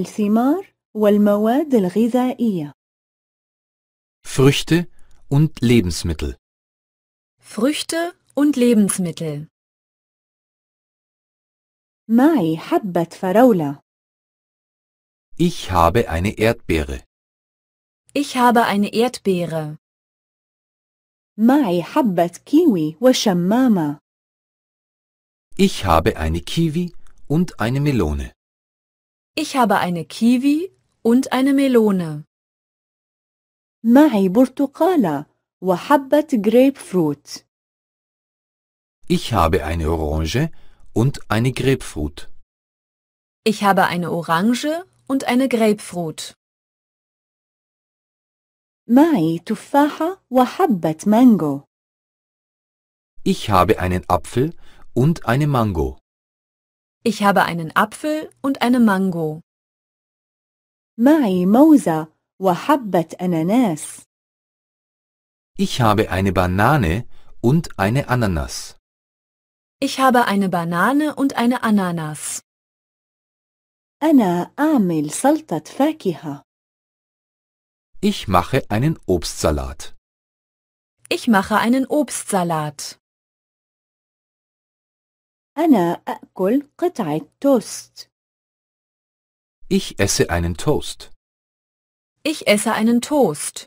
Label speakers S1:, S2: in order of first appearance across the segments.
S1: الثمار والمواد الغذائية.
S2: Früchte und Lebensmittel.
S1: Früchte und Lebensmittel. معي حبة فراولة.
S2: Ich habe eine Erdbeere.
S1: Ich habe eine Erdbeere. معي حبة كيوي وشمامة.
S2: Ich habe eine Kiwi und eine Melone.
S1: Ich habe eine Kiwi und eine Melone. معي برتقالة وحبة جريب
S2: Ich habe eine Orange und eine Grapefruit.
S1: Ich habe eine Orange und eine Grapefruit. معي تفاحة وحبة مانجو.
S2: Ich habe einen Apfel und eine Mango.
S1: Ich habe einen Apfel und eine Mango. معي موزة وحبة أناناس.
S2: Ich habe eine Banane und eine Ananas.
S1: Ich habe eine Banane und eine Ananas. أنا أعمل سلطة فاكهة.
S2: Ich mache einen Obstsalat.
S1: Ich mache einen Obstsalat. أنا أأكل قطعة توست.
S2: Ich esse einen Toast.
S1: Ich esse einen Toast.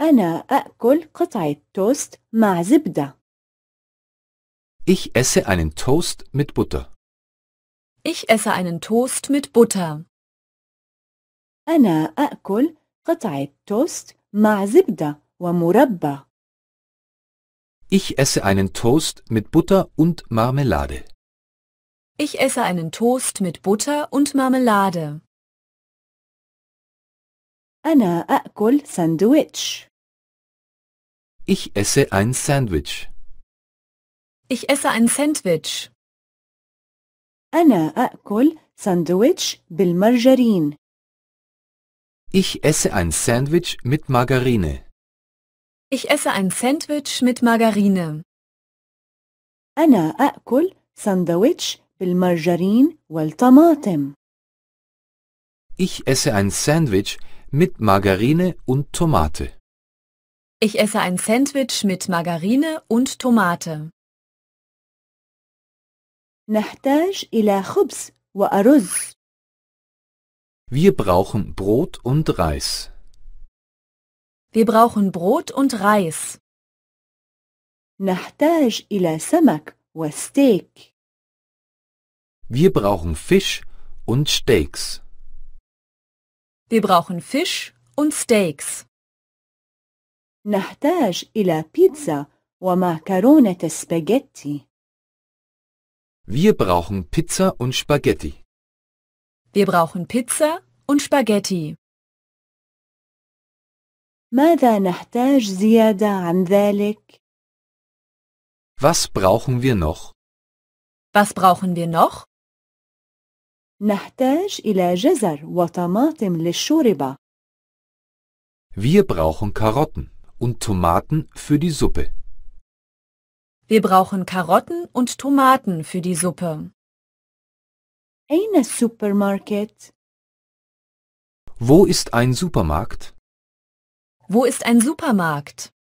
S1: أنا أأكل قطعة توست مع زبدة.
S2: Ich esse einen Toast mit Butter.
S1: Ich esse einen Toast mit Butter. أنا أأكل قطعة توست مع زبدة ومربى.
S2: Ich esse einen Toast mit Butter und Marmelade.
S1: Ich esse einen Toast mit Butter und Marmelade. أنا أأكل ساندويتش.
S2: Ich esse ein Sandwich.
S1: Ich esse ein Sandwich. أنا أأكل ساندويتش
S2: بالمرجرين. Ich esse ein Sandwich mit Margarine.
S1: Ich esse ein Sandwich mit Margarine. أنا أأكل ساندويتش بالمرجرين والطماطم.
S2: Ich esse ein Sandwich mit Margarine und Tomate.
S1: Ich esse ein Sandwich mit Margarine und Tomate. نحتاج إلى خبز وأرز.
S2: Wir brauchen Brot und Reis.
S1: Wir brauchen Brot und Reis. نحتاج إلى سمك وستيك.
S2: Wir brauchen Fisch und Steaks.
S1: Wir brauchen Fisch und Steaks. نحتاج إلى بيتزا ومعكرونة سباجيتي.
S2: Wir brauchen Pizza und Spaghetti.
S1: Wir brauchen Pizza und Spaghetti. ماذا نحتاج زيادة عن ذلك؟
S2: Was brauchen wir noch?
S1: Was brauchen wir noch? نحتاج إلى جزر وطماطم للشوربة.
S2: Wir brauchen Karotten und Tomaten für die Suppe.
S1: Wir brauchen Karotten und Tomaten für die Suppe. أين السوبرماركت؟
S2: Wo ist ein Supermarkt?
S1: Wo ist ein Supermarkt?